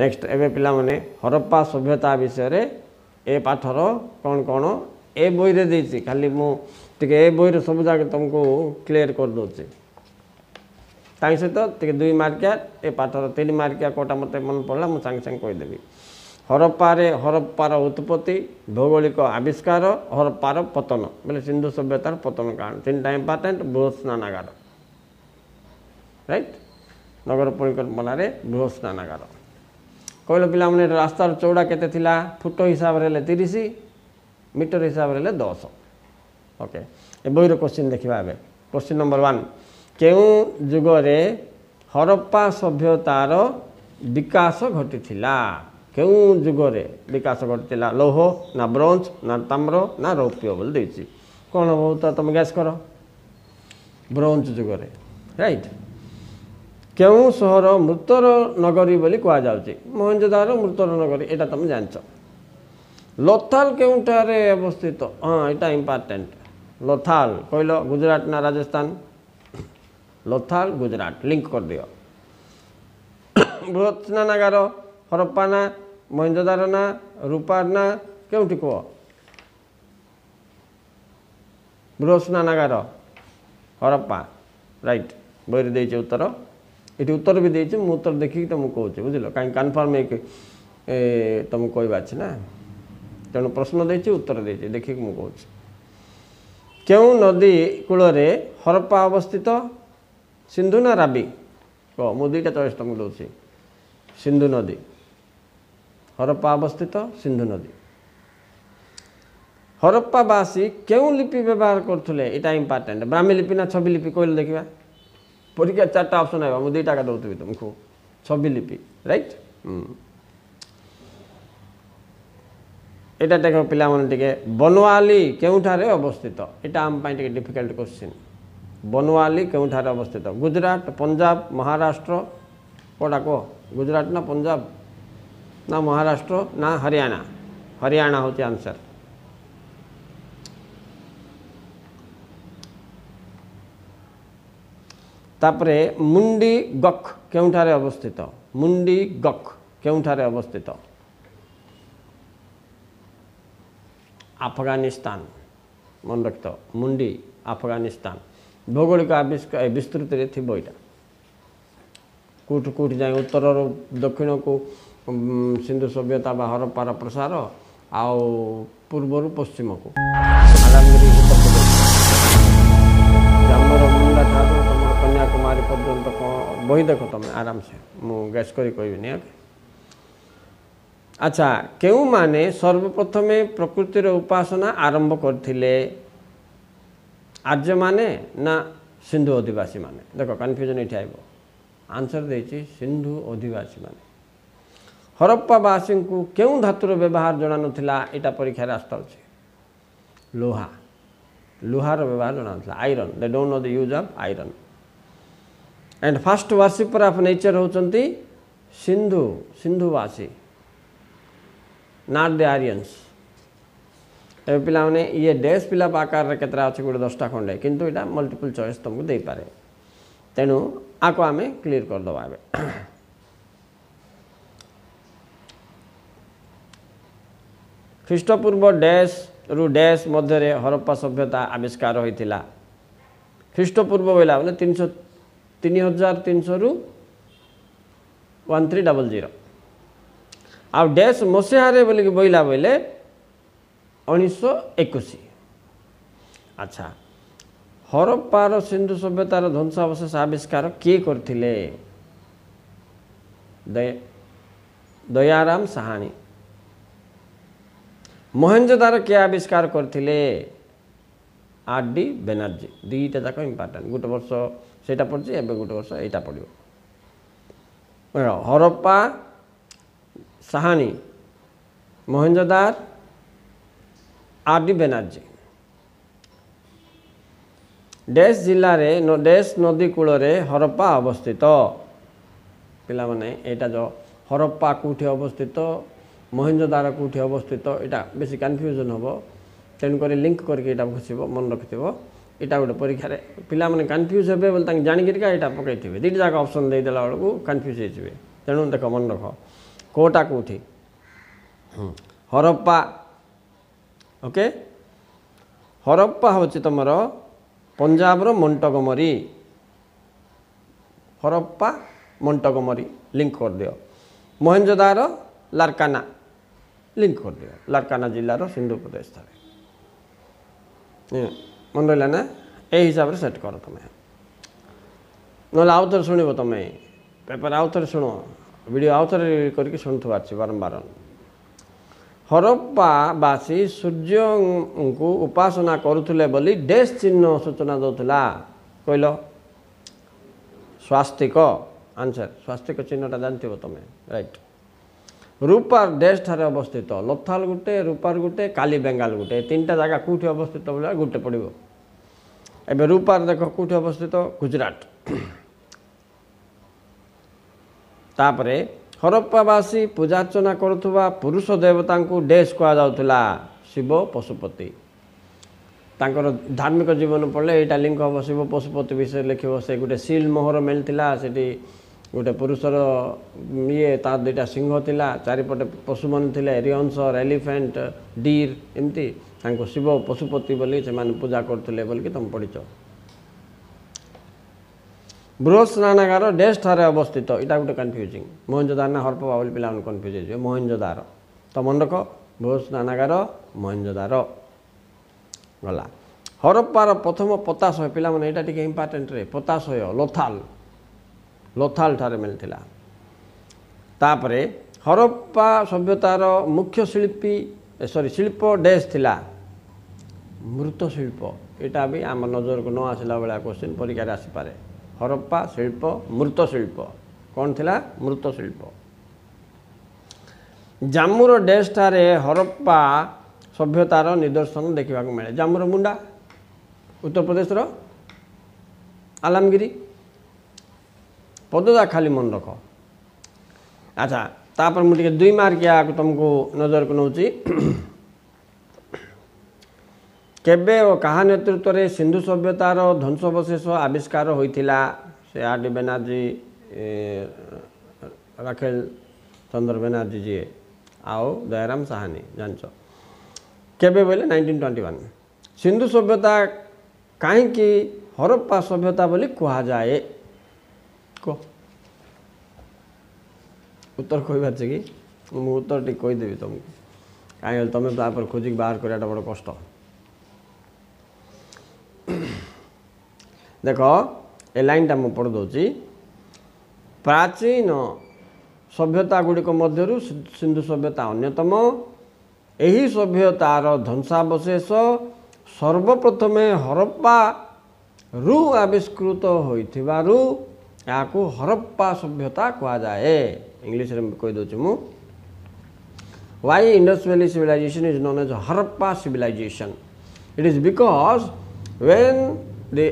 next ଏବେ ପିଲାମାନେ ହରପ୍ପା ସଭ୍ୟତା ବିଷୟରେ ଏ ପାଠର କ'ଣ କ'ଣ ଏ ବହିରେ ଦେଇଛି ଖାଲି ମୁଁ ଟିକେ ଏ ବହିର ସବୁ ଯାକ ତୁମକୁ କ୍ଲିୟର କରିଦେଉଛି ତା ସହିତ ଟିକେ ଦୁଇ ମାର୍କିଆ ଏ ପାଠର ତିନି ମାର୍କିଆ କେଉଁଟା ମୋତେ ମନେ ପଡ଼ିଲା ମୁଁ ସାଙ୍ଗେ ସାଙ୍ଗେ କହିଦେବି ହରପ୍ପାରେ ହରପ୍ପାର ଉତ୍ପତ୍ତି ଭୌଗୋଳିକ ଆବିଷ୍କାର ହରପ୍ପାର ପତନ ବୋଲେ ସିନ୍ଧୁ ସଭ୍ୟତାର ପତନ କାରଣ ତିନିଟା ଇମ୍ପୋର୍ଟାଣ୍ଟ ବୃହତ ସ୍ନାନାଗାର ରାଇଟ୍ ନଗର ପରିକଳ୍ପନାରେ ବୃହତ ସ୍ନାନାଗାର କହିଲ ପିଲାମାନେ ରାସ୍ତାର ଚଉଡ଼ା କେତେ ଥିଲା ଫୁଟ ହିସାବରେ ହେଲେ ତିରିଶ ମିଟର ହିସାବରେ ହେଲେ ଦଶ ଓକେ ଏ ବହିର କୋଶ୍ଚିନ୍ ଦେଖିବା ଏବେ କୋଶ୍ଚିନ୍ ନମ୍ବର ୱାନ୍ କେଉଁ ଯୁଗରେ ହରପ୍ପା ସଭ୍ୟତାର ବିକାଶ ଘଟିଥିଲା କେଉଁ ଯୁଗରେ ବିକାଶ ଘଟିଥିଲା ଲୌହ ନା ବ୍ରୋଞ୍ଜ ନା ତାମ୍ର ନା ରୌପ୍ୟ ବୋଲି ଦେଇଛି କ'ଣ ହେବ ତ ତୁମେ ଗ୍ୟାସ୍ କର ବ୍ରୋଞ୍ଜ ଯୁଗରେ ରାଇଟ୍ କେଉଁ ସହର ମୃତର ନଗରୀ ବୋଲି କୁହାଯାଉଛି ମହେଞ୍ଜୋଦାର ମୃତର ନଗରୀ ଏଇଟା ତୁମେ ଜାଣିଛ ଲୋଥାଲ କେଉଁଠାରେ ଅବସ୍ଥିତ ହଁ ଏଇଟା ଇମ୍ପୋର୍ଟାଣ୍ଟ ଲୋଥାଲ କହିଲ ଗୁଜୁରାଟ ନା ରାଜସ୍ଥାନ ଲୋଥାଲ ଗୁଜୁରାଟ ଲିଙ୍କ କରିଦିଅ ବୃହତ ସ୍ନାନାଗାର ହରପ୍ପା ନା ମହେଞ୍ଜୋଦାର ନା ରୂପାର ନା କେଉଁଠି କୁହ ବୃହତ ସ୍ନାନାଗାର ହରପ୍ପା ରାଇଟ୍ ବହିରେ ଦେଇଛି ଉତ୍ତର ଏଠି ଉତ୍ତର ବି ଦେଇଛି ମୁଁ ଉତ୍ତର ଦେଖିକି ତୁମକୁ କହୁଛି ବୁଝିଲ କାହିଁକି କନଫର୍ମ ହେଇକି ତୁମକୁ କହିବା ଅଛି ନା ତେଣୁ ପ୍ରଶ୍ନ ଦେଇଛି ଉତ୍ତର ଦେଇଛି ଦେଖିକି ମୁଁ କହୁଛି କେଉଁ ନଦୀ କୂଳରେ ହରପ୍ପା ଅବସ୍ଥିତ ସିନ୍ଧୁ ନା ରାବି କହ ମୁଁ ଦୁଇଟା ଚଏସ୍ ତୁମକୁ ଦେଉଛି ସିନ୍ଧୁ ନଦୀ ହରପ୍ପା ଅବସ୍ଥିତ ସିନ୍ଧୁ ନଦୀ ହରପ୍ପାବାସୀ କେଉଁ ଲିପି ବ୍ୟବହାର କରୁଥିଲେ ଏଇଟା ଇମ୍ପୋର୍ଟାଣ୍ଟ ବ୍ରାହ୍ମୀ ଲିପି ନା ଛବି ଲିପି କହିଲେ ଦେଖିବା परीक्षा चार्ट अपशन है दी टा दौते तुमको छवि लिपि रईट यहाँ देख पे बनवाली केवठार अवस्थित इटा आम पाई डिफिकल्ट क्वेश्चन बनवाली केवठार अवस्थित गुजरात पंजाब महाराष्ट्र कौटा कह गुजरात ना पंजाब ना महाराष्ट्र ना हरियाणा हरियाणा हूँ आंसर ତାପରେ ମୁଣ୍ଡି ଗକ୍ କେଉଁଠାରେ ଅବସ୍ଥିତ ମୁଣ୍ଡି ଗକ୍ କେଉଁଠାରେ ଅବସ୍ଥିତ ଆଫଗାନିସ୍ତାନ ମନେ ରଖିତ ମୁଣ୍ଡି ଆଫଗାନିସ୍ତାନ ଭୌଗୋଳିକ ଆବିଷ୍କାର ବିସ୍ତୃତିରେ ଥିବ ଏଇଟା କେଉଁଠୁ କେଉଁଠି ଯାଏ ଉତ୍ତରରୁ ଦକ୍ଷିଣକୁ ସିନ୍ଧୁ ସଭ୍ୟତା ବାହାର ପାର ପ୍ରସାର ଆଉ ପୂର୍ବରୁ ପଶ୍ଚିମକୁ ଆଗାମୀ ଉତ୍ତରପ୍ରଦେଶ ଗ୍ରାମର ମୁଣ୍ଡା ଠାରୁ পর্যন্ত বই দেখো তুমি আরামসে মু গ্যাস করে કહીବିની ઓકે আচ্ছা মানে সর্বপ্রথমে প্রকৃতির উপাসনা আরম্ভ করলে আর্য মানে না সিন্ধু অধিবাসী মানে দেখো কনফ্যুজন এটি আইব আনসর দিয়েছি সিন্ধু অধিবাসী মানে হরপ্পাবাসীঙ্কু কেউ ধাতুর ব্যবহার নথিলা এটা পরীক্ষায় আসতে হচ্ছে লোহা লোহার ব্যবহার নথিলা iron they don't know the use of iron and fast worshipper of nature हूँ सिंधु सिंधुवासी नर्थ आरियंस पाने ये डेस् पिला आकार अच्छे गोटे दसटा खंडे कि मल्टीपुल चयस तुमको दे पारे तेणु आपको आम क्लीयर करदे ए ख्रीटपूर्व डैश रु डैश मध्य हरप्पा सभ्यता आविष्कार होता ख्रीटपूर्व बोला मैंने तीन सौ 3300 1300 डेस मसेहारे हारे बले कि बयला बले 1921 अच्छा हरप्पा सिन्धु सभ्यताको झन्सा अवशेष आविष्कार के करथिले द दयाराम सहाणी मोहनजोदारो के आविष्कार करथिले ଆର୍ ଡି ବେନାର୍ଜୀ ଦୁଇଟା ଯାକ ଇମ୍ପୋର୍ଟାଣ୍ଟ ଗୋଟେ ବର୍ଷ ସେଇଟା ପଡ଼ିଛି ଏବେ ଗୋଟେ ବର୍ଷ ଏଇଟା ପଡ଼ିବ ହରପ୍ପା ସାହାନୀ ମହେଞ୍ଜୋଦାର ଆର୍ ଡି ବେନାର୍ଜୀ ଡେସ୍ ଜିଲ୍ଲାରେ ଡେସ୍ ନଦୀ କୂଳରେ ହରପ୍ପା ଅବସ୍ଥିତ ପିଲାମାନେ ଏଇଟା ଯେଉଁ ହରପ୍ପା କେଉଁଠି ଅବସ୍ଥିତ ମହେଞ୍ଜୋଦାର କେଉଁଠି ଅବସ୍ଥିତ ଏଇଟା ବେଶୀ କନଫ୍ୟୁଜନ୍ ହେବ ତେଣୁକରି ଲିଙ୍କ୍ କରିକି ଏଇଟା ଘୁସିବ ମନେ ରଖିଥିବ ଏଇଟା ଗୋଟେ ପରୀକ୍ଷାରେ ପିଲାମାନେ କନଫ୍ୟୁଜ୍ ହେବେ ବୋଲି ତାଙ୍କେ ଜାଣିକିରିକା ଏଇଟା ପକାଇଥିବେ ଦୁଇଟା ଯାକ ଅପସନ୍ ଦେଇଦେଲା ବେଳକୁ କନଫ୍ୟୁଜ୍ ହେଇଯିବେ ତେଣୁ ଦେଖ ମନେ ରଖ କେଉଁଟା କେଉଁଠି ହରପ୍ପା ଓକେ ହରପ୍ପା ହେଉଛି ତୁମର ପଞ୍ଜାବର ମଣ୍ଟଗମରି ହରପ୍ପା ମଣ୍ଟଗମରି ଲିଙ୍କ୍ କରିଦିଅ ମହେଞ୍ଜଦାର ଲାର୍କାନା ଲିଙ୍କ୍ କରିଦିଅ ଲାର୍କାନା ଜିଲ୍ଲାର ସିନ୍ଧୁ ପ୍ରଦେଶ ମନେ ରହିଲା ନା ଏଇ ହିସାବରେ ସେଟ୍ କର ତୁମେ ନହେଲେ ଆଉ ଥରେ ଶୁଣିବ ତୁମେ ପେପର ଆଉ ଥରେ ଶୁଣ ଭିଡ଼ିଓ ଆଉ ଥରେ କରିକି ଶୁଣୁଥିବା ଅଛି ବାରମ୍ବାର ହରପ୍ପାବାସୀ ସୂର୍ଯ୍ୟଙ୍କୁ ଉପାସନା କରୁଥିଲେ ବୋଲି ଡେସ୍ ଚିହ୍ନ ସୂଚନା ଦେଉଥିଲା କହିଲ ସ୍ୱାସ୍ତିକ ଆନ୍ସର୍ ସ୍ୱାସ୍ତିକ ଚିହ୍ନଟା ଜାଣିଥିବ ତୁମେ ରାଇଟ୍ ରୂପାର ଡେସ୍ଠାରେ ଅବସ୍ଥିତ ଲଥାଲ ଗୋଟେ ରୂପାର ଗୋଟେ କାଲି ବେଙ୍ଗାଲ ଗୋଟେ ତିନିଟା ଜାଗା କେଉଁଠି ଅବସ୍ଥିତ ବୋଲି ଗୋଟେ ପଡ଼ିବ ଏବେ ରୂପାର ଦେଖ କେଉଁଠି ଅବସ୍ଥିତ ଗୁଜୁରାଟ ତାପରେ ହରପ୍ପାବାସୀ ପୂଜାର୍ଚ୍ଚନା କରୁଥିବା ପୁରୁଷ ଦେବତାଙ୍କୁ ଡେସ୍ କୁହାଯାଉଥିଲା ଶିବ ପଶୁପତି ତାଙ୍କର ଧାର୍ମିକ ଜୀବନ ପଡ଼ିଲେ ଏଇଟା ଲିଙ୍କ ହେବ ଶିବ ପଶୁପତି ବିଷୟରେ ଲେଖିବ ସେ ଗୋଟେ ସିଲ୍ ମୋହର ମିଳିଥିଲା ସେଠି ଗୋଟେ ପୁରୁଷର ଇଏ ତା ଦୁଇଟା ସିଂହ ଥିଲା ଚାରିପଟେ ପଶୁମାନେ ଥିଲେ ରିଅଂଶ ଏଲିଫେଣ୍ଟ ଡିର୍ ଏମିତି ତାଙ୍କୁ ଶିବ ପଶୁପତି ବୋଲି ସେମାନେ ପୂଜା କରୁଥିଲେ ବୋଲିକି ତୁମେ ପଢ଼ିଛ ବୃହତ୍ ସ୍ନାନାଗାର ଡେସ୍ ଠାରେ ଅବସ୍ଥିତ ଏଇଟା ଗୋଟେ କନଫ୍ୟୁଜିଂ ମହେଞ୍ଜଦାର ନା ହରପ୍ପା ବୋଲି ପିଲାମାନେ କନଫ୍ୟୁଜ୍ ହେଇଯିବେ ମହେଞ୍ଜଦାର ତ ମନେ ରଖ ବୃହତ୍ ସ୍ନାନାଗାର ମହେଞ୍ଜଦାର ଗଲା ହରପ୍ପାର ପ୍ରଥମ ପତାଶୟ ପିଲାମାନେ ଏଇଟା ଟିକେ ଇମ୍ପୋର୍ଟାଣ୍ଟରେ ପତାଶୟ ଲୋଥାଲ ଲୋଥାଲ ଠାରେ ମିଳିଥିଲା ତାପରେ ହରପ୍ପା ସଭ୍ୟତାର ମୁଖ୍ୟ ଶିଳ୍ପୀ ସରି ଶିଳ୍ପ ଡେସ୍ ଥିଲା ମୃତ ଶିଳ୍ପ ଏଇଟା ବି ଆମ ନଜରକୁ ନ ଆସିଲା ଭଳିଆ କୋଶ୍ଚିନ୍ ପରୀକ୍ଷାରେ ଆସିପାରେ ହରପ୍ପା ଶିଳ୍ପ ମୃତଶିଳ୍ପ କ'ଣ ଥିଲା ମୃତ ଶିଳ୍ପ ଜାମ୍ମୁର ଡେସ୍ଠାରେ ହରପ୍ପା ସଭ୍ୟତାର ନିଦର୍ଶନ ଦେଖିବାକୁ ମିଳେ ଜାମ୍ମୁର ମୁଣ୍ଡା ଉତ୍ତରପ୍ରଦେଶର ଆଲାମଗିରି पदा खाली मन रख अच्छा तापर मुझे दुई मार्क या तुमको नजर को नौ केबे और कहा नेतृत्व में सिंधु सभ्यतार ध्वंसवशेष आविष्कार होता से आर डी बेनार्जी राखेल चंद्र बेनाजी जी आओ दयाराम साहानी जान के बोले नाइंटीन ट्वेंटी वन सिंधु सभ्यता कहीं हरप्पा सभ्यता बोली कहा जाए ଉତ୍ତର କହିପାରୁଛି କି ମୁଁ ଉତ୍ତର ଟିକେ କହିଦେବି ତୁମକୁ କାହିଁକି ତୁମେ ତା'ପରେ ଖୋଜିକି ବାହାର କରିବାଟା ବଡ଼ କଷ୍ଟ ଦେଖ ଏ ଲାଇନ୍ଟା ମୁଁ ପଢ଼ିଦେଉଛି ପ୍ରାଚୀନ ସଭ୍ୟତା ଗୁଡ଼ିକ ମଧ୍ୟରୁ ସିନ୍ଧୁ ସଭ୍ୟତା ଅନ୍ୟତମ ଏହି ସଭ୍ୟତାର ଧ୍ୱଂସାବଶେଷ ସର୍ବପ୍ରଥମେ ହରପ୍ପାରୁ ଆବିଷ୍କୃତ ହୋଇଥିବାରୁ ଏହାକୁ ହରପ୍ପା ସଭ୍ୟତା କୁହାଯାଏ ଇଂଲିଶରେ କହିଦେଉଛି ମୁଁ why industrial civilization is known as harappa civilization it is because when the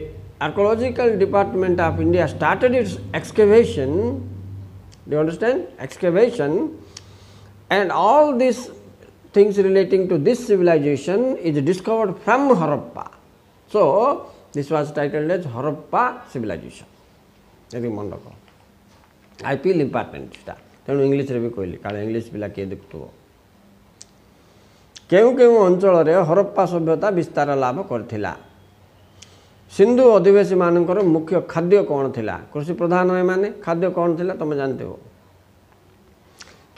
archaeological department of india started its excavation do you understand excavation and all these things relating to this civilization is discovered from harappa so this was titled as harappa civilization ଏଠି ମଣ୍ଡକ I feel important ସେଟା ତେଣୁ ଇଂଲିଶରେ ବି କହିଲି କାଳେ English ପିଲା କିଏ ଦେଖୁଥିବ କେଉଁ କେଉଁ ଅଞ୍ଚଳରେ ହରପ୍ପା ସଭ୍ୟତା ବିସ୍ତାର ଲାଭ କରିଥିଲା ସିନ୍ଧୁ ଅଧିବାସୀମାନଙ୍କର ମୁଖ୍ୟ ଖାଦ୍ୟ କ'ଣ ଥିଲା କୃଷି ପ୍ରଧାନ ଏମାନେ ଖାଦ୍ୟ କ'ଣ ଥିଲା ତୁମେ ଜାଣିଥିବ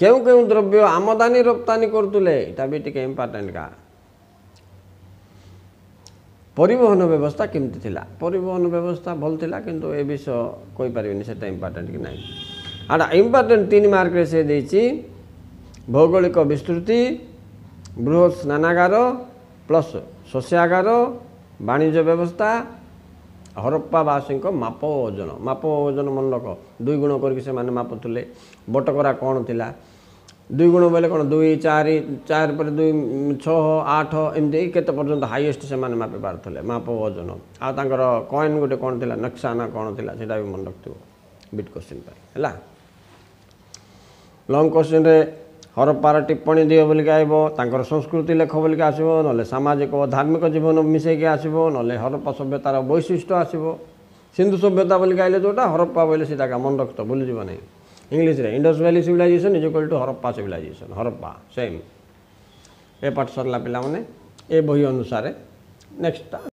କେଉଁ କେଉଁ ଦ୍ରବ୍ୟ ଆମଦାନୀ ରପ୍ତାନୀ କରୁଥିଲେ ଏଇଟା ବି ଟିକେ ଇମ୍ପୋର୍ଟାଣ୍ଟ ଗାଁ ପରିବହନ ବ୍ୟବସ୍ଥା କେମିତି ଥିଲା ପରିବହନ ବ୍ୟବସ୍ଥା ଭଲ ଥିଲା କିନ୍ତୁ ଏ ବିଷୟ କହିପାରିବିନି ସେଟା ଇମ୍ପୋର୍ଟାଣ୍ଟ କି ନାହିଁ ଆଉ ଇମ୍ପୋର୍ଟାଣ୍ଟ ତିନି ମାର୍କରେ ସେ ଦେଇଛି ଭୌଗୋଳିକ ବିସ୍ତୃତି ବୃହତ୍ ସ୍ନାନାଗାର ପ୍ଲସ୍ ଶସ୍ୟାଗାର ବାଣିଜ୍ୟ ବ୍ୟବସ୍ଥା ହରପ୍ପାବାସୀଙ୍କ ମାପ ଓଜନ ମାପ ଓଜନ ମନ୍ଡକ ଦୁଇ ଗୁଣ କରିକି ସେମାନେ ମାପୁଥିଲେ ବଟକରା କ'ଣ ଥିଲା दुई गुण बोले कौन दुई चार चार पर दुई छह आठ एमती के पर्यटन हाइएस्ट से मापि पारे माप ओजन आर कॉन गोटे कौन थी नक्सा ना कौन थी से मन रखे बिट क्वेश्चन पर लंग क्वेश्चन हरपार टिप्पणी दिव बोलिक आसर संस्कृति लेख बोल के आसो ना सामाजिक और धार्मिक जीवन मिसेक आसो ना हरप्पा सभ्यतार वैशिष्ट आसो सिंधु सभ्यता बोलिक आइए जोटा हरप्पा बोले सीटा का मन रखत भूल जीवन नहीं English Indus valley civilisation is equal to Harappa civilisation Harappa same এই পাঠশালা পিলা মানে এই বহি অনুসাৰে নেক্সট